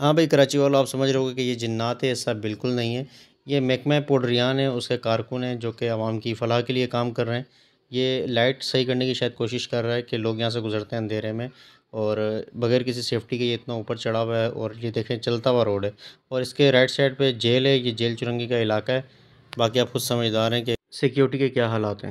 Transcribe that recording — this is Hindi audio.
हाँ भाई कराची वालों आप समझ रहे हो कि ये जन्नात है ऐसा बिल्कुल नहीं है ये महकमा पोडरियान है उसके कारकुन हैं जो कि आवाम की फलाह के लिए काम कर रहे हैं ये लाइट सही करने की शायद कोशिश कर रहा है कि लोग यहाँ से गुजरते हैं अंधेरे में और बगैर किसी सेफ्टी के ये इतना ऊपर चढ़ा हुआ है और ये देखें चलता हुआ रोड है और इसके राइट साइड पे जेल है ये जेल चुरंगी का इलाका है बाकी आप खुद समझदार हैं कि सिक्योरिटी के क्या हालात हैं